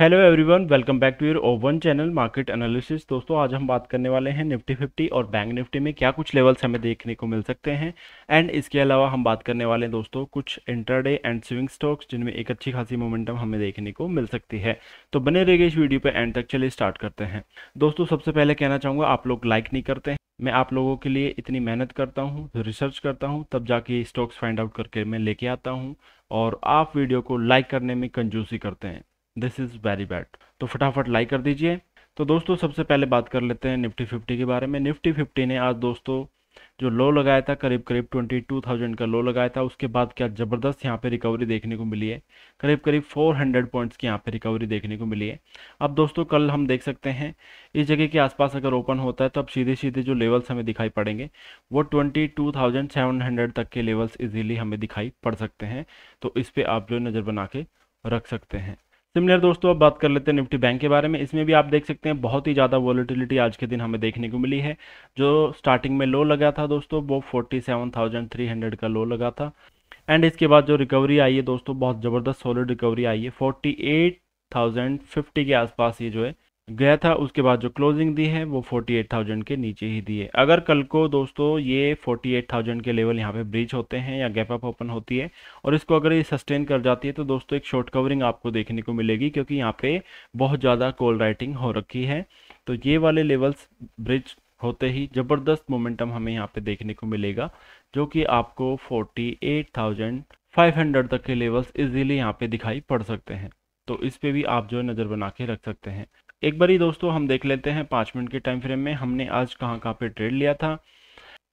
hello everyone welcome back to your own channel market analysis दोस्तों आज हम बात करने वाले हैं निफ्टी फिफ्टी और बैंक निफ्टी में क्या कुछ लेवल्स हमें देखने को मिल सकते हैं एंड इसके अलावा हम बात करने वाले हैं दोस्तों कुछ इंटरडे एंड स्विंग स्टॉक्स जिनमें एक अच्छी खासी मोमेंटम हमें देखने को मिल सकती है तो बने रहिए इस वीडियो पर एंड तक चलिए स्टार्ट करते हैं दोस्तों सबसे पहले कहना चाहूँगा आप लोग लाइक नहीं करते हैं मैं आप लोगों के लिए इतनी मेहनत करता हूँ रिसर्च करता हूँ तब जाके स्टॉक्स फाइंड आउट करके मैं लेके आता हूँ और आप वीडियो को लाइक करने में कंजूसी करते हैं दिस इज़ वेरी बैड तो फटाफट लाइक कर दीजिए तो दोस्तों सबसे पहले बात कर लेते हैं निफ्टी फिफ्टी के बारे में निफ्टी फिफ्टी ने आज दोस्तों जो लो लगाया था करीब करीब ट्वेंटी टू थाउजेंड का लो लगाया था उसके बाद क्या ज़बरदस्त यहाँ पे रिकवरी देखने को मिली है करीब करीब फोर हंड्रेड पॉइंट्स की यहाँ पे रिकवरी देखने को मिली है अब दोस्तों कल हम देख सकते हैं इस जगह के आसपास अगर ओपन होता है तो अब सीधे सीधे जो लेवल्स हमें दिखाई पड़ेंगे वो twenty two thousand seven hundred तक के लेवल्स ईजिली हमें दिखाई पड़ सकते हैं तो इस पर आप जो नज़र बना के रख सकते हैं सिमिलर दोस्तों अब बात कर लेते हैं निफ्टी बैंक के बारे में इसमें भी आप देख सकते हैं बहुत ही ज़्यादा वॉलीटिलिटी आज के दिन हमें देखने को मिली है जो स्टार्टिंग में लो लगा था दोस्तों वो 47,300 का लो लगा था एंड इसके बाद जो रिकवरी आई है दोस्तों बहुत ज़बरदस्त सॉलिड रिकवरी आई है फिफ्टी के आसपास ये जो है गया था उसके बाद जो क्लोजिंग दी है वो 48,000 के नीचे ही दी है अगर कल को दोस्तों ये 48,000 के लेवल यहाँ पे ब्रीच होते हैं या गैप अप ओपन होती है और इसको अगर ये सस्टेन कर जाती है तो दोस्तों एक शॉर्ट कवरिंग आपको देखने को मिलेगी क्योंकि यहाँ पे बहुत ज़्यादा कोल राइटिंग हो रखी है तो ये वाले लेवल्स ब्रिज होते ही ज़बरदस्त मोमेंटम हमें यहाँ पे देखने को मिलेगा जो कि आपको फोर्टी तक के लेवल्स इजिली यहाँ पे दिखाई पड़ सकते हैं तो इस पे भी आप जो है नज़र बना के रख सकते हैं एक बार ही दोस्तों हम देख लेते हैं पाँच मिनट के टाइम फ्रेम में हमने आज कहाँ कहाँ पे ट्रेड लिया था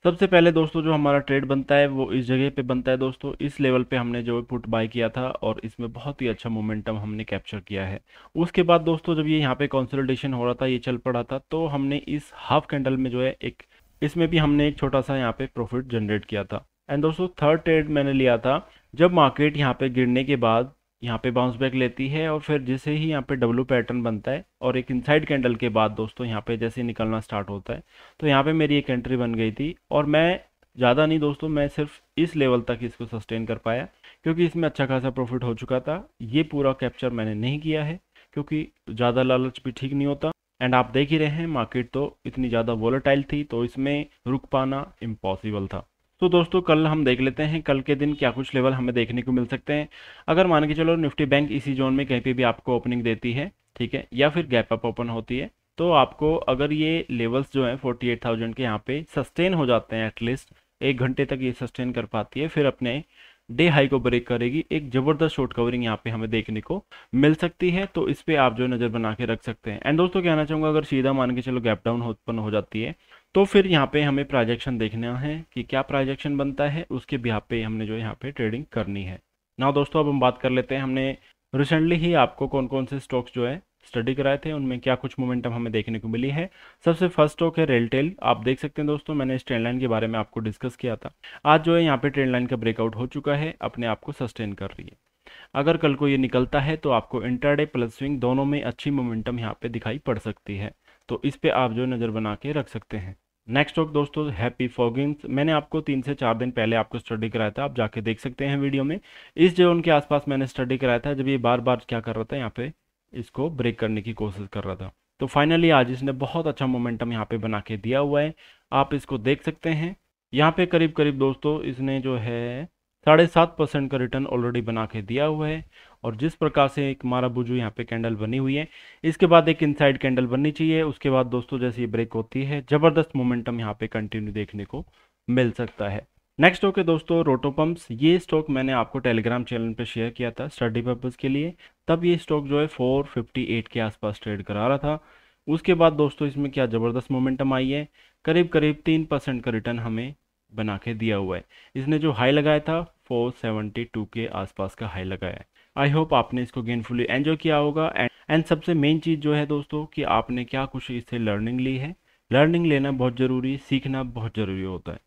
सबसे पहले दोस्तों जो हमारा ट्रेड बनता है वो इस जगह पे बनता है दोस्तों इस लेवल पे हमने जो पुट बाय किया था और इसमें बहुत ही अच्छा मोमेंटम हमने कैप्चर किया है उसके बाद दोस्तों जब ये यहाँ पे कॉन्सल्टेशन हो रहा था ये चल पड़ा था तो हमने इस हाफ कैंडल में जो है एक इसमें भी हमने एक छोटा सा यहाँ पे प्रॉफिट जनरेट किया था एंड दोस्तों थर्ड ट्रेड मैंने लिया था जब मार्केट यहाँ पे गिरने के बाद यहाँ पे बाउंस बैक लेती है और फिर जैसे ही यहाँ पे डब्लू पैटर्न बनता है और एक इनसाइड कैंडल के बाद दोस्तों यहाँ पे जैसे निकलना स्टार्ट होता है तो यहाँ पे मेरी एक एंट्री बन गई थी और मैं ज़्यादा नहीं दोस्तों मैं सिर्फ इस लेवल तक इसको सस्टेन कर पाया क्योंकि इसमें अच्छा खासा प्रॉफिट हो चुका था ये पूरा कैप्चर मैंने नहीं किया है क्योंकि ज़्यादा लालच भी ठीक नहीं होता एंड आप देख ही रहे हैं मार्केट तो इतनी ज़्यादा वॉलेटाइल थी तो इसमें रुक पाना इम्पॉसिबल था तो दोस्तों कल हम देख लेते हैं कल के दिन क्या कुछ लेवल हमें देखने को मिल सकते हैं अगर मान के चलो निफ्टी बैंक इसी जोन में कहीं पर भी आपको ओपनिंग देती है ठीक है या फिर गैप अप ओपन होती है तो आपको अगर ये लेवल्स जो हैं 48,000 के यहाँ पे सस्टेन हो जाते हैं एटलीस्ट एक घंटे तक ये सस्टेन कर पाती है फिर अपने डे हाई को ब्रेक करेगी एक ज़बरदस्त शॉर्ट कवरिंग यहाँ पे हमें देखने को मिल सकती है तो इस पर आप जो नज़र बना के रख सकते हैं एंड दोस्तों कहना चाहूँगा अगर सीधा मान के चलो गैप डाउन उत्पन्न हो जाती है तो फिर यहाँ पे हमें प्रोजेक्शन देखना है कि क्या प्रोजेक्शन बनता है उसके बिहार पे हमने जो यहाँ पे ट्रेडिंग करनी है ना दोस्तों अब हम बात कर लेते हैं हमने रिसेंटली ही आपको कौन कौन से स्टॉक्स जो है स्टडी कराए थे उनमें क्या कुछ मोमेंटम हमें देखने को मिली है सबसे फर्स्ट स्टॉक है रेलटेल आप देख सकते हैं दोस्तों मैंने इस ट्रेंड लाइन के बारे में आपको डिस्कस किया था आज जो है यहाँ पे ट्रेंड लाइन का ब्रेकआउट हो चुका है अपने आप को सस्टेन कर रही है अगर कल को ये निकलता है तो आपको इंटरडे प्लस स्विंग दोनों में अच्छी मोमेंटम यहाँ पे दिखाई पड़ सकती है तो इस पर आप जो नज़र बना के रख सकते हैं नेक्स्ट टॉक दोस्तों हैप्पी फॉगिंग्स मैंने आपको तीन से चार दिन पहले आपको स्टडी कराया था आप जाके देख सकते हैं वीडियो में इस जोन के आसपास मैंने स्टडी कराया था जब ये बार बार क्या कर रहा था यहाँ पे इसको ब्रेक करने की कोशिश कर रहा था तो फाइनली आज इसने बहुत अच्छा मोमेंटम यहाँ पे बना के दिया हुआ है आप इसको देख सकते हैं यहाँ पे करीब करीब दोस्तों इसने जो है साढ़े का रिटर्न ऑलरेडी बना के दिया हुआ है और जिस प्रकार से एक मारा बुजू यहाँ पे कैंडल बनी हुई है इसके बाद एक इनसाइड कैंडल बननी चाहिए उसके बाद दोस्तों जैसे ये ब्रेक होती है ज़बरदस्त मोमेंटम यहाँ पे कंटिन्यू देखने को मिल सकता है नेक्स्ट स्टॉक है दोस्तों रोटो पंप्स ये स्टॉक मैंने आपको टेलीग्राम चैनल पे शेयर किया था स्टडी पर्पज़ के लिए तब ये स्टॉक जो है 458 के आसपास ट्रेड करा रहा था उसके बाद दोस्तों इसमें क्या ज़बरदस्त मोमेंटम आई है करीब करीब तीन परसेंट का रिटर्न हमें बना के दिया हुआ है इसने जो हाई लगाया था 472 के आसपास का हाई लगाया है आई होप आपने इसको गेनफुली एंजॉय किया होगा एंड एंड सबसे मेन चीज़ जो है दोस्तों कि आपने क्या कुछ इससे लर्निंग ली है लर्निंग लेना बहुत ज़रूरी सीखना बहुत ज़रूरी होता है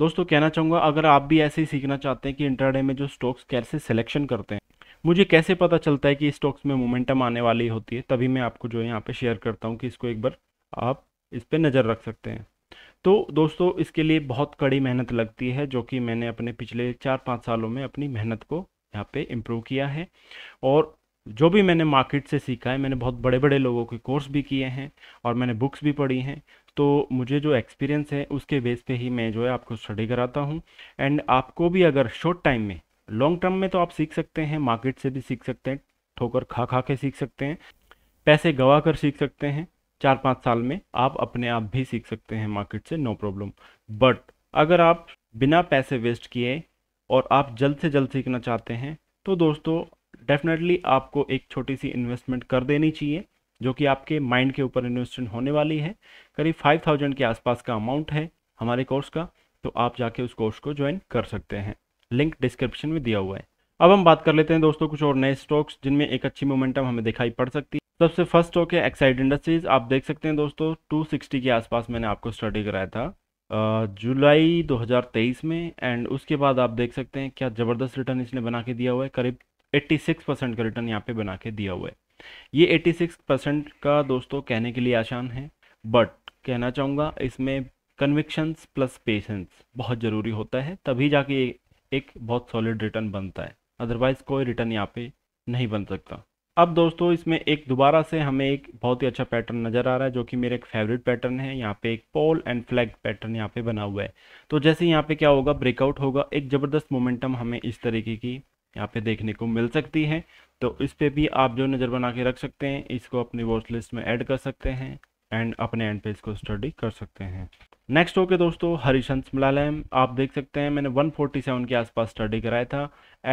दोस्तों कहना चाहूँगा अगर आप भी ऐसे ही सीखना चाहते हैं कि इंटरडे में जो स्टॉक्स कैसे सिलेक्शन करते हैं मुझे कैसे पता चलता है कि स्टॉक्स में मोमेंटम आने वाली होती है तभी मैं आपको जो है यहाँ पे शेयर करता हूँ कि इसको एक बार आप इस पर नज़र रख सकते हैं तो दोस्तों इसके लिए बहुत कड़ी मेहनत लगती है जो कि मैंने अपने पिछले चार पाँच सालों में अपनी मेहनत को यहाँ पे इम्प्रूव किया है और जो भी मैंने मार्केट से सीखा है मैंने बहुत बड़े बड़े लोगों के कोर्स भी किए हैं और मैंने बुक्स भी पढ़ी हैं तो मुझे जो एक्सपीरियंस है उसके बेस पे ही मैं जो है आपको स्टडी कराता हूँ एंड आपको भी अगर शॉर्ट टाइम में लॉन्ग टर्म में तो आप सीख सकते हैं मार्केट से भी सीख सकते हैं ठोकर खा खा के सीख सकते हैं पैसे गवा कर सीख सकते हैं चार पाँच साल में आप अपने आप भी सीख सकते हैं मार्केट से नो प्रॉब्लम बट अगर आप बिना पैसे वेस्ट किए और आप जल्द से जल्द सीखना चाहते हैं तो दोस्तों डेफिनेटली आपको एक छोटी सी इन्वेस्टमेंट कर देनी चाहिए जो कि आपके माइंड के ऊपर इन्वेस्टमेंट होने वाली है करीब फाइव थाउजेंड के आसपास का अमाउंट है हमारे कोर्स का तो आप जाके उस कोर्स को ज्वाइन कर सकते हैं लिंक डिस्क्रिप्शन में दिया हुआ है अब हम बात कर लेते हैं दोस्तों कुछ और नए स्टॉक्स जिनमें एक अच्छी मोमेंटम हमें दिखाई पड़ सकती है सबसे फर्स्ट स्टॉक है एक्साइड इंडस्ट्रीज आप देख सकते हैं दोस्तों टू के आसपास मैंने आपको स्टडी कराया था जुलाई 2023 में एंड उसके बाद आप देख सकते हैं क्या ज़बरदस्त रिटर्न इसने बना के दिया हुआ है करीब 86 परसेंट का रिटर्न यहाँ पे बना के दिया हुआ है ये 86 परसेंट का दोस्तों कहने के लिए आसान है बट कहना चाहूँगा इसमें कन्विक्शंस प्लस पेशेंस बहुत ज़रूरी होता है तभी जाके एक बहुत सॉलिड रिटर्न बनता है अदरवाइज़ कोई रिटर्न यहाँ पर नहीं बन सकता अब दोस्तों इसमें एक दोबारा से हमें एक बहुत ही अच्छा पैटर्न नज़र आ रहा है जो कि मेरे एक फेवरेट पैटर्न है यहाँ पे एक पोल एंड फ्लैग पैटर्न यहाँ पे बना हुआ है तो जैसे यहाँ पे क्या होगा ब्रेकआउट होगा एक ज़बरदस्त मोमेंटम हमें इस तरीके की यहाँ पे देखने को मिल सकती है तो इस पर भी आप जो नज़र बना के रख सकते हैं इसको अपनी वॉच लिस्ट में ऐड कर सकते हैं एंड अपने एंड पे इसको स्टडी कर सकते हैं नेक्स्ट ओके दोस्तों हरिशंस मलालम आप देख सकते हैं मैंने 147 के आसपास स्टडी कराया था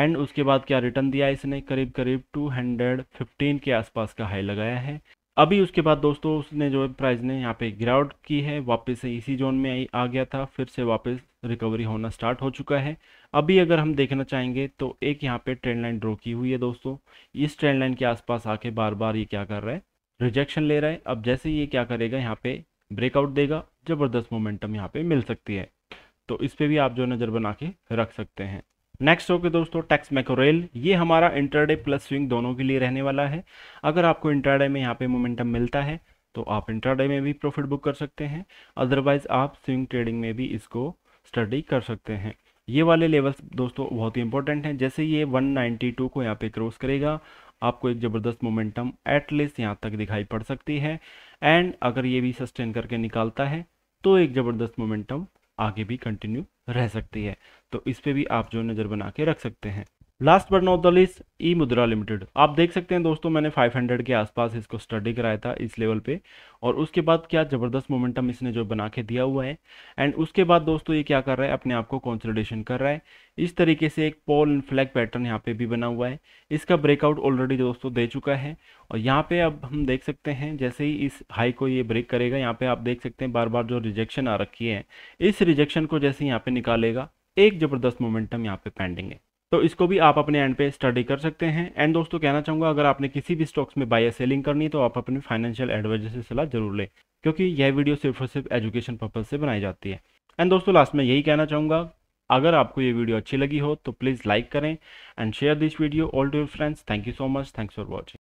एंड उसके बाद क्या रिटर्न दिया इसने करीब करीब 215 के आसपास का हाई लगाया है अभी उसके बाद दोस्तों उसने जो प्राइस ने यहाँ पे गिरावट की है वापस से इसी जोन में आई आ गया था फिर से वापस रिकवरी होना स्टार्ट हो चुका है अभी अगर हम देखना चाहेंगे तो एक यहाँ पे ट्रेंड लाइन ड्रॉ की हुई है दोस्तों इस ट्रेंड लाइन के आसपास आके बार बार ये क्या कर रहा है रिजेक्शन ले रहा है अब जैसे ये क्या करेगा यहाँ पे ब्रेकआउट देगा ज़बरदस्त मोमेंटम यहाँ पे मिल सकती है तो इस पर भी आप जो नज़र बना के रख सकते हैं नेक्स्ट होके दोस्तों टैक्स मैकोरेल ये हमारा इंटरडे प्लस स्विंग दोनों के लिए रहने वाला है अगर आपको इंटरडे में यहाँ पे मोमेंटम मिलता है तो आप इंटरडे में भी प्रॉफिट बुक कर सकते हैं अदरवाइज आप स्विंग ट्रेडिंग में भी इसको स्टडी कर सकते हैं ये वाले लेवल्स दोस्तों बहुत ही इंपॉर्टेंट हैं जैसे ये 192 को यहाँ पे क्रॉस करेगा आपको एक ज़बरदस्त मोमेंटम एटलीस्ट यहाँ तक दिखाई पड़ सकती है एंड अगर ये भी सस्टेन करके निकालता है तो एक ज़बरदस्त मोमेंटम आगे भी कंटिन्यू रह सकती है तो इस पर भी आप जो नज़र बना के रख सकते हैं last but not the list E Mudra limited आप देख सकते हैं दोस्तों मैंने 500 के आसपास इसको स्टडी कराया था इस लेवल पे और उसके बाद क्या ज़बरदस्त मोमेंटम इसने जो बना के दिया हुआ है एंड उसके बाद दोस्तों ये क्या कर रहा है अपने आप को कॉन्सल्टेशन कर रहा है इस तरीके से एक पोल फ्लैग पैटर्न यहाँ पे भी बना हुआ है इसका ब्रेकआउट ऑलरेडी दोस्तों दे चुका है और यहाँ पे अब हम देख सकते हैं जैसे ही इस हाई को ये ब्रेक करेगा यहाँ पे आप देख सकते हैं बार बार जो रिजेक्शन आ रखी है इस रिजेक्शन को जैसे यहाँ पे निकालेगा एक ज़बरदस्त मोमेंटम यहाँ पे पेंडिंग है तो इसको भी आप अपने एंड पे स्टडी कर सकते हैं एंड दोस्तों कहना चाहूँगा अगर आपने किसी भी स्टॉक्स में बाय या सेलिंग करनी है तो आप अपने फाइनेंशियल एडवाइजर से सलाह जरूर लें क्योंकि यह वीडियो सिर्फ और सिर्फ एजुकेशन पर्पज से बनाई जाती है एंड दोस्तों लास्ट में यही कहना चाहूँगा अगर आपको ये वीडियो अच्छी लगी हो तो प्लीज़ लाइक करें and share this video all to your friends thank you so much thanks for watching